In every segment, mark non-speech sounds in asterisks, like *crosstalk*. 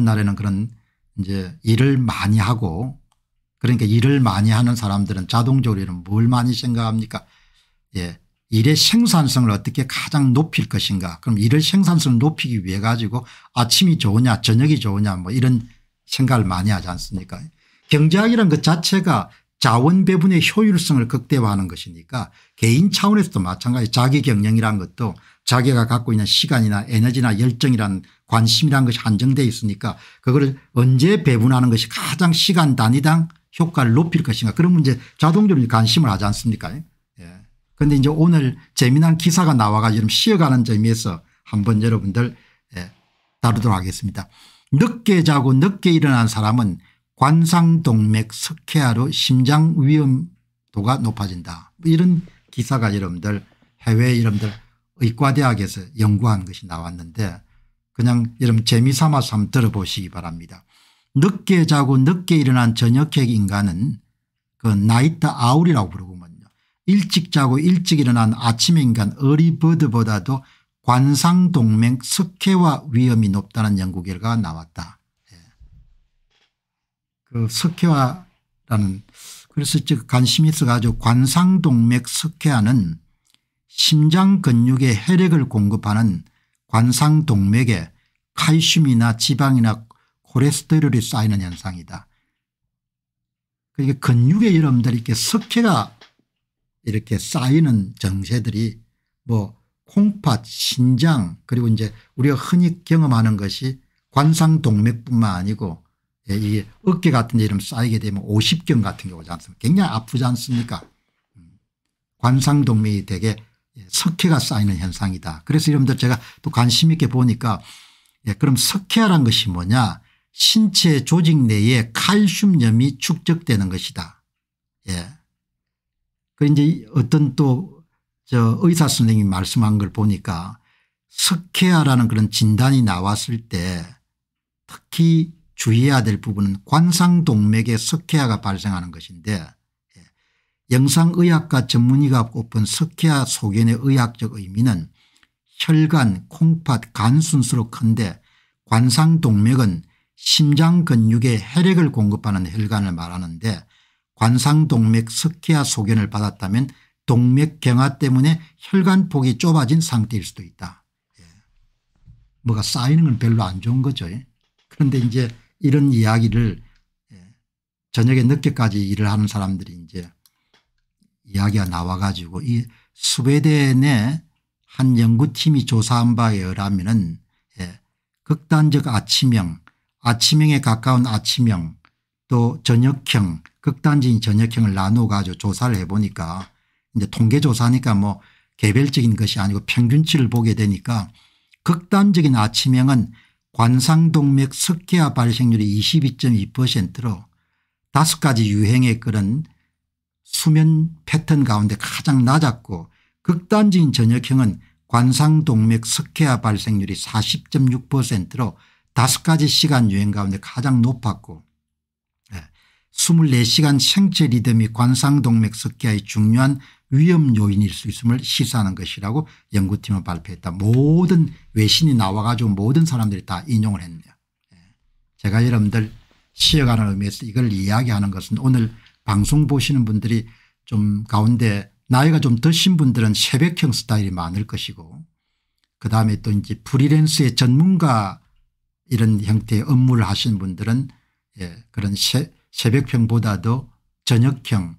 옛날에는 그런 이제 일을 많이 하고 그러니까 일을 많이 하는 사람들은 자동적으로 뭘 많이 생각합니까 예. 일의 생산성을 어떻게 가장 높일 것인가 그럼 일의 생산성을 높이기 위해 가지고 아침이 좋으냐 저녁이 좋으냐 뭐 이런 생각을 많이 하지 않습니까 경제학이란 것 자체가 자원 배분의 효율성을 극대화하는 것이니까 개인 차원에서도 마찬가지 자기 경영이란 것도 자기가 갖고 있는 시간이나 에너지나 열정이란 관심이란 것이 한정되어 있으니까 그걸 언제 배분하는 것이 가장 시간 단위당 효과를 높일 것인가 그런 문제 자동적으로 관심을 하지 않습니까 예. 그런데 예. 이제 오늘 재미난 기사가 나와가지고 쉬어가는 점에서 한번 여러분들 예. 다루도록 하겠습니다. 늦게 자고 늦게 일어난 사람은 관상동맥 석회화로 심장 위험도가 높아진다. 이런 기사가 여러분들 해외 여러분들 의과대학에서 연구한 것이 나왔는데 그냥 여러분 재미삼아서 한번 들어보시기 바랍니다. 늦게 자고 늦게 일어난 저녁핵 인간은 그 나이트 아울이라고 부르고만요. 일찍 자고 일찍 일어난 아침 인간 어리버드보다도 관상동맥 석회화 위험이 높다는 연구 결과가 나왔다. 그 석회화라는 그래서 즉 관심이 있어 가지고 관상동맥 석회화는 심장 근육에 혈액을 공급하는 관상동맥에 칼슘이나 지방이나 코레스테롤이 쌓이는 현상이다. 그러니까 근육에 여러분들 이렇게 석회가 이렇게 쌓이는 정세들이 뭐 콩팥, 신장 그리고 이제 우리가 흔히 경험하는 것이 관상동맥뿐만 아니고 예, 이게 어깨 같은 데이런 쌓이게 되면 오십견 같은 게 오지 않습니까 굉장히 아프지 않습니까 음, 관상동맥이 되게 예, 석회가 쌓이는 현상이다. 그래서 여러분들 제가 또 관심 있게 보니까 예, 그럼 석회란 것이 뭐냐 신체 조직 내에 칼슘염이 축적되는 것이다. 예. 그 이제 어떤 또 저 의사 선생님이 말씀한 걸 보니까 석회화라는 그런 진단이 나왔을 때 특히 주의해야 될 부분은 관상동맥에 석회화가 발생하는 것인데 예, 영상의학과 전문의가 꼽은 석회화 소견의 의학적 의미는 혈관, 콩팥, 간 순수로 큰데 관상동맥은 심장 근육에 혈액을 공급하는 혈관을 말하는데 관상동맥 석회화 소견을 받았다면 동맥경화 때문에 혈관폭이 좁아진 상태일 수도 있다. 예. 뭐가 쌓이는 건 별로 안 좋은 거죠. 예. 그런데 이제 이런 이야기를 예, 저녁에 늦게까지 일을 하는 사람들이 이제 이야기가 나와 가지고 이 스웨덴의 한 연구팀이 조사한 바에 의하면 은 예, 극단적 아침형 아침형에 가까운 아침형 또 저녁형 극단적인 저녁형을 나누어 가지고 조사를 해보니까 이제 통계조사니까 뭐 개별적인 것이 아니고 평균치를 보게 되니까 극단적인 아침형은 관상동맥 석회화 발생률이 22.2%로 다섯 가지 유행에 끌은 수면 패턴 가운데 가장 낮았고 극단적인 저녁형은 관상동맥 석회화 발생률이 40.6%로 다섯 가지 시간 유행 가운데 가장 높았고 24시간 예, 생체 리듬이 관상동맥 석회화의 중요한 위험 요인일 수 있음을 시사하는 것이라고 연구팀은 발표했다. 모든 외신이 나와 가지고 모든 사람들이 다 인용을 했네요. 예. 제가 여러분들 쉬어가는 의미에서 이걸 이야기하는 것은 오늘 방송 보시는 분들이 좀 가운데 나이가 좀 드신 분들은 새벽형 스타일이 많을 것이고 그다음에 또 이제 프리랜서의 전문가 이런 형태의 업무를 하신 분들은 예, 그런 새벽형보다도 저녁형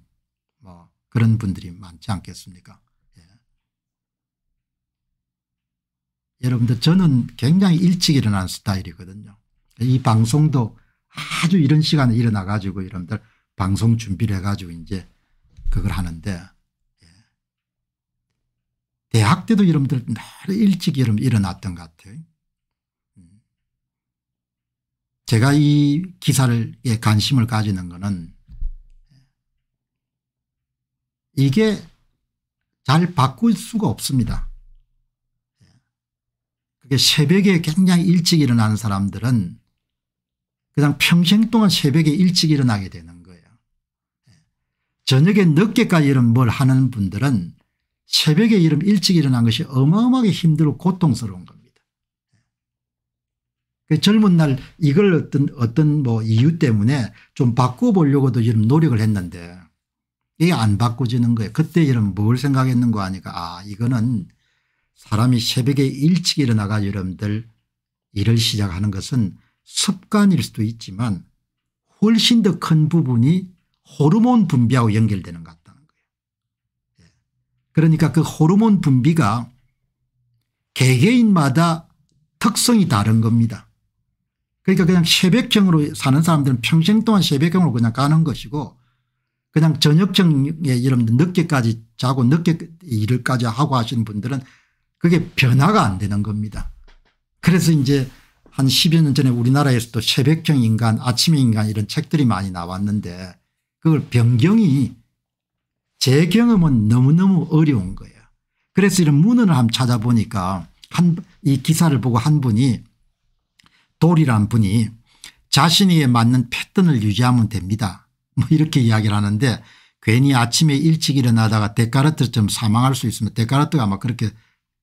그런 분들이 많지 않겠습니까? 예. 여러분들 저는 굉장히 일찍 일어난 스타일이거든요. 이 방송도 아주 이런 시간에 일어나 가지고 여러분들 방송 준비를 해 가지고 이제 그걸 하는데 예. 대학 때도 여러분들 늘 일찍 여러분 일어났던 것 같아요. 음. 제가 이 기사를 예, 관심을 가지는 것은 이게 잘 바꿀 수가 없습니다. 그게 새벽에 굉장히 일찍 일어나는 사람들은 그냥 평생 동안 새벽에 일찍 일어나게 되는 거예요. 저녁에 늦게까지 이런 뭘 하는 분들은 새벽에 이름 일찍 일어난 것이 어마어마하게 힘들고 고통스러운 겁니다. 그 젊은 날 이걸 어떤 어떤 뭐 이유 때문에 좀 바꿔보려고도 이런 노력을 했는데 이게 안 바꿔지는 거예요. 그때 여러분 뭘 생각했는 거 아니까 아 이거는 사람이 새벽에 일찍 일어나가 여러분들 일을 시작하는 것은 습관일 수도 있지만 훨씬 더 큰 부분이 호르몬 분비하고 연결되는 것 같다는 거예요. 예. 그러니까 그 호르몬 분비가 개개인마다 특성이 다른 겁니다. 그러니까 그냥 새벽형으로 사는 사람들은 평생 동안 새벽형으로 그냥 가는 것이고 그냥 저녁형에 여러분 늦게까지 자고 늦게 일을까지 하고 하시는 분들은 그게 변화가 안 되는 겁니다. 그래서 이제 한 10여 년 전에 우리나라에서도 새벽형 인간 아침형 인간 이런 책들이 많이 나왔는데 그걸 변경이 제 경험은 너무너무 어려운 거예요. 그래서 이런 문헌을 한번 찾아보니까 한 이 기사를 보고 한 분이 돌이란 분이 자신에게 맞는 패턴을 유지하면 됩니다. 뭐 이렇게 이야기를 하는데 괜히 아침에 일찍 일어나다가 데카르트처럼 사망할 수 있으면 데카르트가 아마 그렇게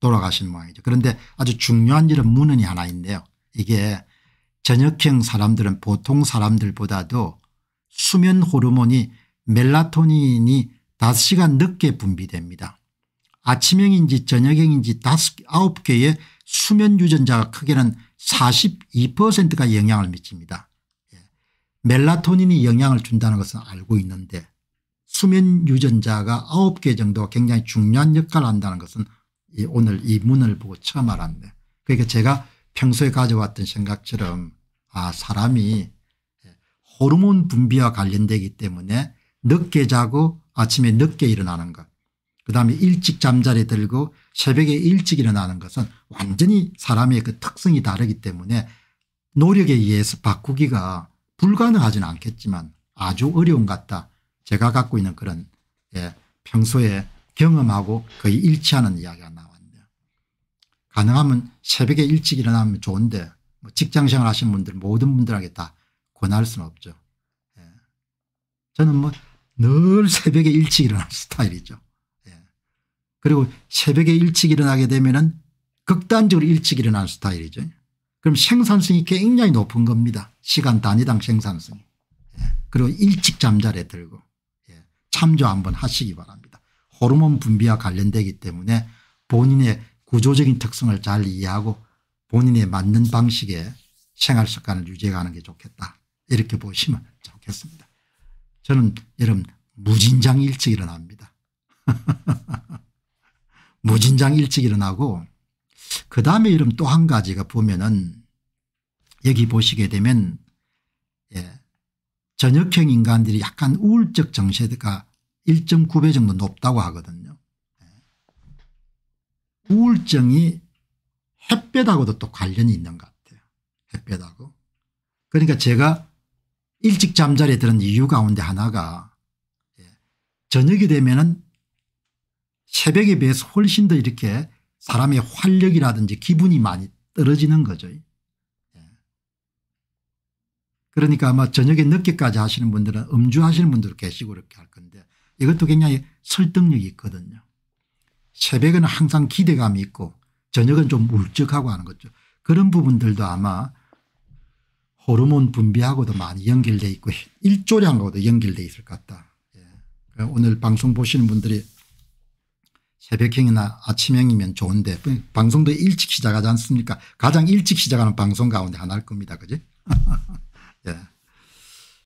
돌아가신 모양이죠. 그런데 아주 중요한 일은 문헌이 하나 있네요. 이게 저녁형 사람들은 보통 사람들보다도 수면 호르몬이 멜라토닌이 5시간 늦게 분비됩니다. 아침형인지 저녁형인지 5, 9개의 수면 유전자가 크게는 42%가 영향을 미칩니다. 멜라토닌이 영향을 준다는 것은 알고 있는데 수면 유전자가 9개 정도가 굉장히 중요한 역할을 한다는 것은 이 오늘 이 문을 보고 처음 알았네. 그러니까 제가 평소에 가져왔던 생각처럼 아 사람이 호르몬 분비와 관련되기 때문에 늦게 자고 아침에 늦게 일어나는 것 그다음에 일찍 잠자리 들고 새벽에 일찍 일어나는 것은 완전히 사람의 그 특성이 다르기 때문에 노력에 의해서 바꾸기가 불가능하진 않겠지만 아주 어려운 것 같다. 제가 갖고 있는 그런 예, 평소에 경험하고 거의 일치하는 이야기가 나왔네요. 가능하면 새벽에 일찍 일어나면 좋은데 뭐 직장생활 하시는 분들 모든 분들에게 다 권할 수는 없죠. 예. 저는 뭐 늘 새벽에 일찍 일어나는 *laughs* 스타일이죠. 예. 그리고 새벽에 일찍 일어나게 되면 은 극단적으로 일찍 일어나는 스타일이죠. 그럼 생산성이 굉장히 높은 겁니다. 시간 단위당 생산성이. 예. 그리고 일찍 잠자리에 들고 예. 참조 한번 하시기 바랍니다. 호르몬 분비와 관련되기 때문에 본인의 구조적인 특성을 잘 이해하고 본인에 맞는 방식의 생활 습관을 유지해가는 게 좋겠다. 이렇게 보시면 좋겠습니다. 저는 여러분 무진장 일찍 일어납니다. *laughs* 무진장 일찍 일어나고 그 다음에 이름 또 한 가지가 보면은 여기 보시게 되면 예, 전역형 인간들이 약간 우울적 정세가 1.9배 정도 높다고 하거든요. 예. 우울증이 햇볕하고도 또 관련이 있는 것 같아요. 햇볕하고. 그러니까 제가 일찍 잠자리에 들은 이유 가운데 하나가 예, 저녁이 되면 은 새벽에 비해서 훨씬 더 이렇게 사람의 활력이라든지 기분이 많이 떨어지는 거죠. 예. 그러니까 아마 저녁에 늦게까지 하시는 분들은 음주하시는 분들 계시고 그렇게 할 건데 이것도 굉장히 설득력이 있거든요. 새벽에는 항상 기대감이 있고 저녁은 좀 울적하고 하는 거죠. 그런 부분들도 아마 호르몬 분비하고도 많이 연결돼 있고 일조량하고도 연결돼 있을 것 같다. 예. 오늘 방송 보시는 분들이 새벽형이나 아침형이면 좋은데 방송도 일찍 시작하지 않습니까 가장 일찍 시작하는 방송 가운데 하나일 겁니다. 그지 *laughs* 예.